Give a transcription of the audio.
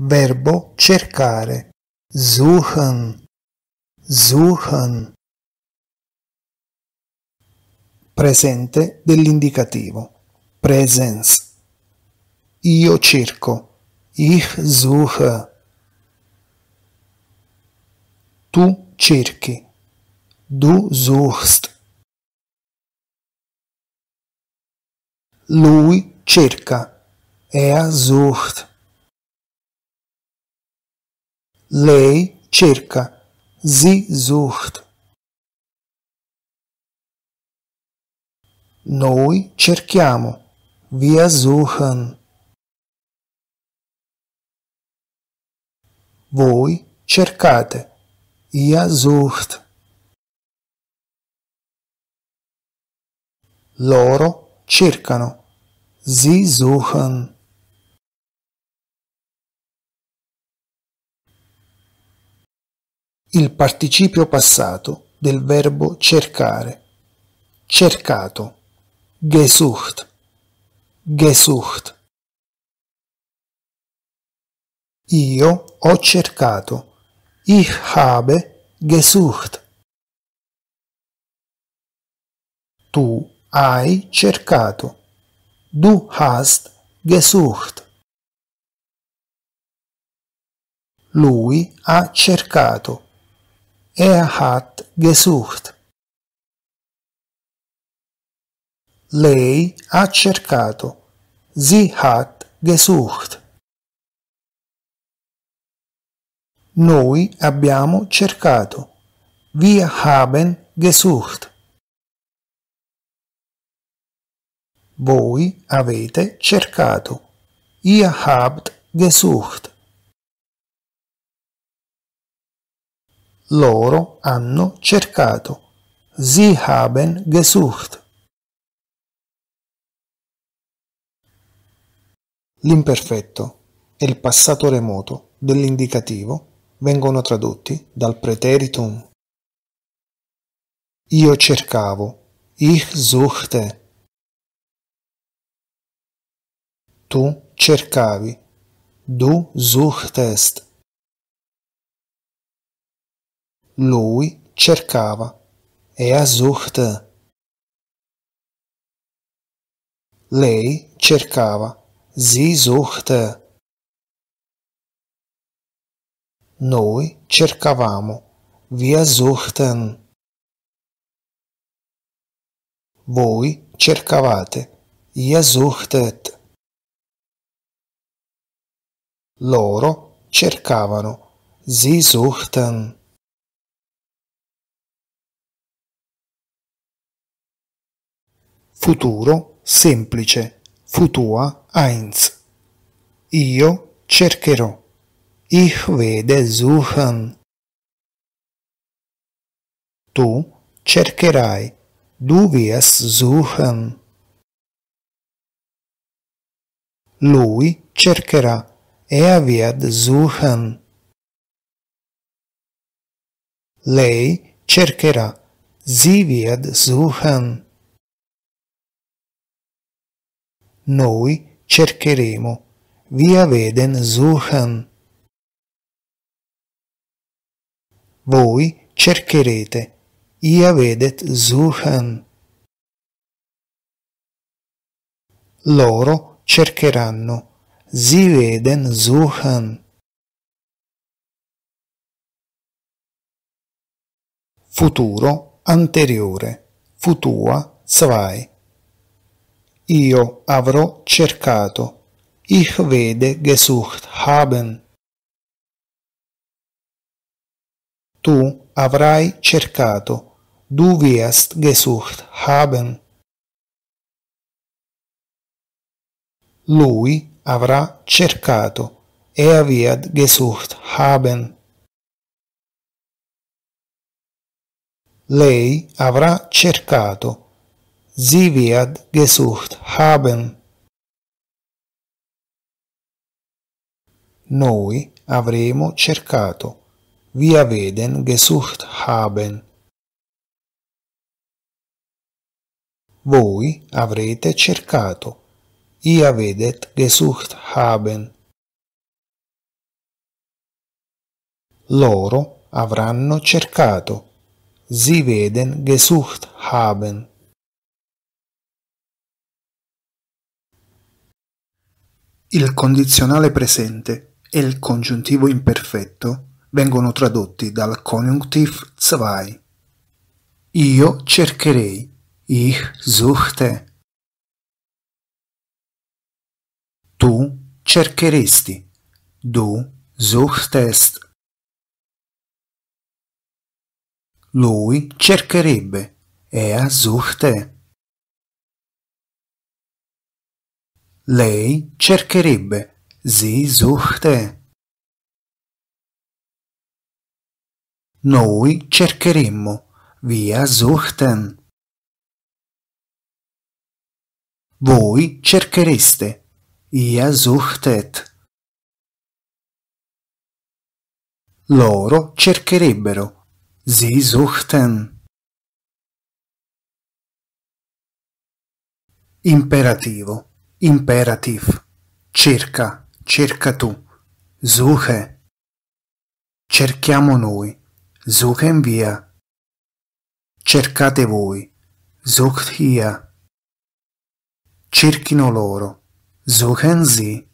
Verbo cercare. Suchen. Suchen. Presente dell'indicativo. Presence. Io cerco. Ich suche. Tu cerchi. Du suchst. Lui cerca. Er sucht. Lei cerca. Sie sucht. Noi cerchiamo. Wir suchen. Voi cercate. Ihr sucht. Loro cercano. Sie suchen. il participio passato del verbo cercare. Cercato. Gesucht. Gesucht. Io ho cercato. Ich habe gesucht. Tu hai cercato. Du hast gesucht. Lui ha cercato. Er hat gesucht. Lei ha cercato. Sie hat gesucht. Noi abbiamo cercato. Wir haben gesucht. Voi avete cercato. Ihr habt gesucht. loro hanno cercato. Sie haben gesucht. L'imperfetto e il passato remoto dell'indicativo vengono tradotti dal preteritum. Io cercavo, ich suchte. Tu cercavi, du suchtest. lui cercava e Azurta. Lei cercava Zisurta. Noi cercavamo Via Zurtan. Voi cercavate Yazurtet. Loro cercavano Zisurtan. futuro, semplice, futua, eins. Io cercherò. Ich werde suchen. Tu cercherai. Du wirst suchen. Lui cercherà. Er wird suchen. Lei cercherà. Sie wird suchen. noi cercheremo. Wir werden suchen. Voi cercherete. Ihr vedet suchen. Loro cercheranno. Sie werden suchen. Futuro anteriore. Futua 2. Io avrò cercato. Ich werde gesucht haben. Tu avrai cercato. Du wirst gesucht haben. Lui avrà cercato. Er wird gesucht haben. Lei avrà cercato. Sie wird gesucht haben. Noi avremo cercato. Wir werden gesucht haben. Voi avrete cercato. Ihr werdet gesucht haben. Loro avranno cercato. Sie werden gesucht haben. Il condizionale presente e il congiuntivo imperfetto vengono tradotti dal Konjunktiv 2. Io cercherei. Ich suchte. Tu cercheresti. Du suchtest. Lui cercherebbe. Er suchte. Lei cercherebbe. Sie suchte. Noi cercheremmo. Wir suchten. Voi cerchereste. Ihr suchtet. Loro cercherebbero. Sie suchten. Imperativo imperative, cerca, cerca tu, suche. Cerchiamo noi, suche via, Cercate voi, sucht hier. Cerchino loro, suchen sie.